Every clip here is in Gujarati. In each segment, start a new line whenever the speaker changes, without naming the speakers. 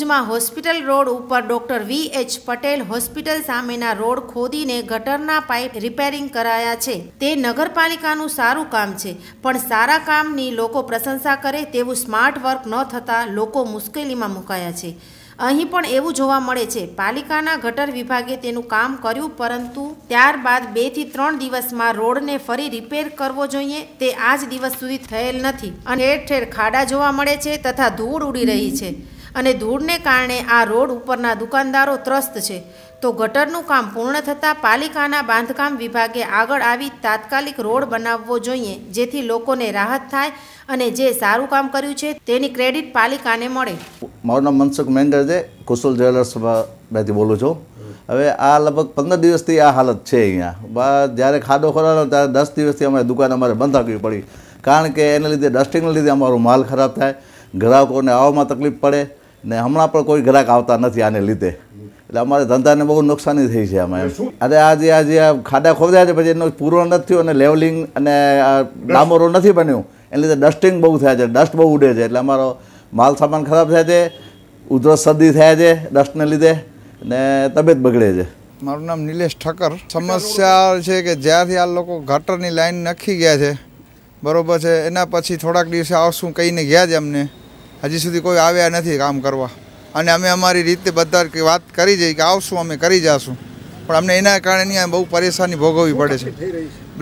ભુજમાં હોસ્પિટલ રોડ ઉપર doctor V H Patel hospital સામેના રોડ ખોદીને ગટરના પાઇપ રિપેરિંગ કરાયા છે તે નગરપાલિકાનું સારું કામ છે પણ સારા કામની લોકો પ્રશંસા કરે તેવું સ્માર્ટ વર્ક ન થતાં લોકો મુશ્કેલીમાં મુકાયા છે અહીં પણ એવું જોવા મળે છે પાલિકાના ગટર વિભાગે તેનું કામ કર્યું પરંતુ ત્યારબાદ બે થી ત્રણ દિવસમાં રોડને ફરી રિપેર કરવો જોઈએ તે આજ દિવસ સુધી થયેલ નથી અને ઠેર ઠેર ખાડા જોવા મળે છે તથા ધૂળ ઉડી રહી છે અને ધૂળને કારણે આ રોડ ઉપરના દુકાનદારો ત્રસ્ત છે તો ગટરનું કામ પૂર્ણ થતાં પાલિકાના બાંધકામ વિભાગે આગળ આવી તાત્કાલિક રોડ બનાવવો જોઈએ જેથી લોકોને રાહત થાય અને જે સારું કામ કર્યું છે તેની ક્રેડિટ પાલિકાને મળે
મારું નામ મનસુખ મેન્ડર છે કુશલ જ્વેલર્સમાંથી બોલું છું હવે આ લગભગ પંદર દિવસથી આ હાલત છે અહીંયા જ્યારે ખાડો ખોરાનો ત્યારે દસ દિવસથી અમારી દુકાન અમારે બંધ આપવી પડી કારણ કે એને લીધે ડસ્ટિંગને લીધે અમારો માલ ખરાબ થાય ગ્રાહકોને આવવામાં તકલીફ પડે ને હમણાં પણ કોઈ ગ્રાહક આવતા નથી આને લીધે એટલે અમારે ધંધાને બહુ નુકસાની થઈ છે આમાં અરે આજે આજે ખાડા ખોદ્યા છે પછી એનો પૂરો નથી થયો અને લેવલિંગ અને ડામોરો નથી બન્યું એટલે લીધે ડસ્ટિંગ બહુ થયા છે ડસ્ટ બહુ ઉડે છે એટલે અમારો માલ સામાન ખરાબ થયા છે ઉધરસ સર્દી થયા છે ડસ્ટને લીધે ને તબિયત બગડે છે
મારું નામ નિલેશ ઠક્કર સમસ્યા છે કે જ્યારથી આ લોકો ગટરની લાઈન નખી ગયા છે બરોબર છે એના પછી થોડાક દિવસે આવશું કહીને ગયા છે અમને હજી સુધી કોઈ આવ્યા નથી કામ કરવા અને અમે અમારી રીતે બધા વાત કરી જઈએ કે આવશું અમે કરી જશું પણ અમને એના કારણે અહીંયા બહુ પરેશાની ભોગવવી પડે છે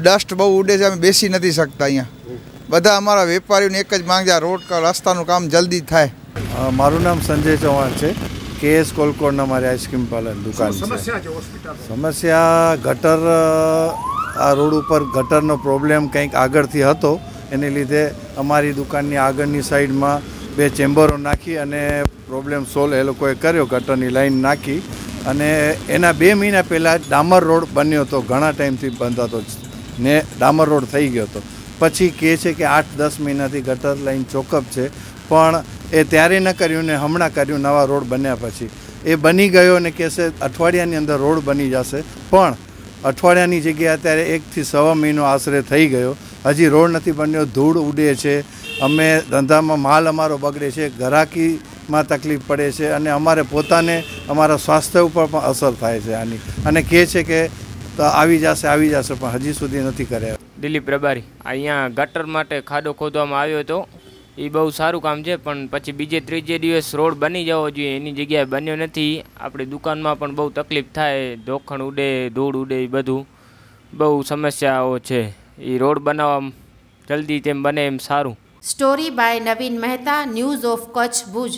ડસ્ટ બહુ ઉડે છે અમે બેસી નથી શકતા અહીંયા બધા અમારા વેપારીઓને એક જ માંગ છે રોડ રસ્તાનું કામ જલ્દી થાય મારું નામ સંજય ચૌહાણ છે કેએસ કોલકોડના મારી આઈસ્ક્રીમ પાર્લર દુકાન
છે
સમસ્યા ગટર આ રોડ ઉપર ગટરનો પ્રોબ્લેમ કંઈક આગળથી હતો એને લીધે અમારી દુકાનની આગળની સાઈડમાં બે ચેમ્બરો નાખી અને પ્રોબ્લેમ સોલ્વ એ લોકોએ કર્યો ગટરની લાઇન નાખી અને એના બે મહિના પહેલાં ડામર રોડ બન્યો હતો ઘણા ટાઈમથી બંધ હતો ને ડામર રોડ થઈ ગયો હતો પછી કહે છે કે આઠ દસ મહિનાથી ગટર લાઈન ચોકઅપ છે પણ એ ત્યારે ન કર્યું ને હમણાં કર્યું નવા રોડ બન્યા પછી એ બની ગયો ને કહેશે અઠવાડિયાની અંદર રોડ બની જશે પણ અઠવાડિયાની જગ્યા અત્યારે એકથી સવા મહિનો આશરે થઈ ગયો હજી રોડ નથી બન્યો ધૂળ ઉડે છે અમે ધંધામાં માલ અમારો બગડે છે ગ્રાહકીમાં તકલીફ પડે છે અને અમારે પોતાને અમારા સ્વાસ્થ્ય ઉપર પણ અસર થાય છે આની અને કહે છે કે તો આવી જશે આવી જશે પણ હજી સુધી નથી કર્યા
દિલીપ રબારી અહીંયા ગટર માટે ખાડો ખોદવામાં આવ્યો હતો એ બહુ સારું કામ છે પણ પછી બીજે ત્રીજે દિવસ રોડ બની જવો જોઈએ એની જગ્યાએ બન્યો નથી આપણી દુકાનમાં પણ બહુ તકલીફ થાય ધોખણ ઉડે ધૂળ ઉડે એ બધું બહુ સમસ્યાઓ છે એ રોડ બનાવવા જલ્દી તેમ બને એમ સારું
story by Navin Mehta news of Kutch Bhuj